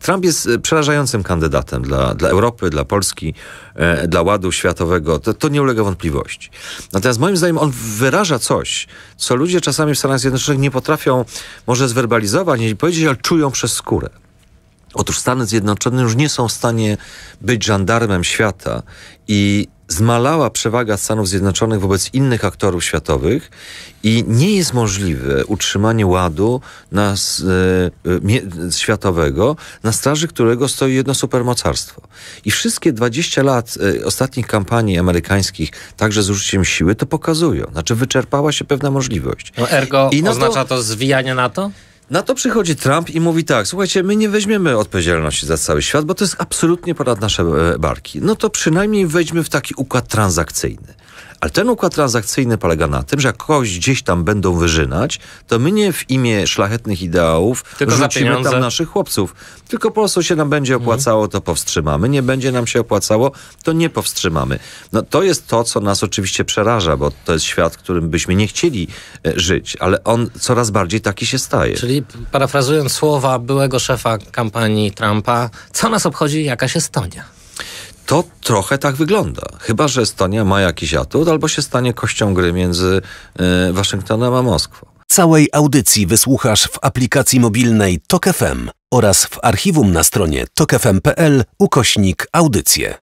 Trump jest e, przerażającym kandydatem dla, dla Europy, dla Polski, e, dla ładu światowego. To, to nie ulega wątpliwości. Natomiast moim zdaniem on wyraża coś, co ludzie czasami w Stanach Zjednoczonych nie potrafią może zwerbalizować, nie powiedzieć, ale czują przez skórę. Otóż Stany Zjednoczone już nie są w stanie być żandarmem świata i zmalała przewaga Stanów Zjednoczonych wobec innych aktorów światowych i nie jest możliwe utrzymanie ładu na, e, e, światowego, na straży którego stoi jedno supermocarstwo. I wszystkie 20 lat e, ostatnich kampanii amerykańskich, także z użyciem siły, to pokazują. Znaczy wyczerpała się pewna możliwość. No ergo I oznacza to, to zwijanie NATO? Na to przychodzi Trump i mówi tak, słuchajcie, my nie weźmiemy odpowiedzialności za cały świat, bo to jest absolutnie ponad nasze e, barki. No to przynajmniej wejdźmy w taki układ transakcyjny. Ale ten układ transakcyjny polega na tym, że jak kogoś gdzieś tam będą wyżynać, to my nie w imię szlachetnych ideałów tylko rzucimy tam naszych chłopców. Tylko po prostu się nam będzie mhm. opłacało, to powstrzymamy. Nie będzie nam się opłacało, to nie powstrzymamy. No to jest to, co nas oczywiście przeraża, bo to jest świat, w którym byśmy nie chcieli e, żyć, ale on coraz bardziej taki się staje. Czyli parafrazując słowa byłego szefa kampanii Trumpa, co nas obchodzi jakaś Estonia? to trochę tak wygląda. Chyba, że Estonia ma jakiś atut albo się stanie kością gry między y, Waszyngtonem a Moskwą. Całej audycji wysłuchasz w aplikacji mobilnej TokFM oraz w archiwum na stronie tokefm.pl ukośnik audycje.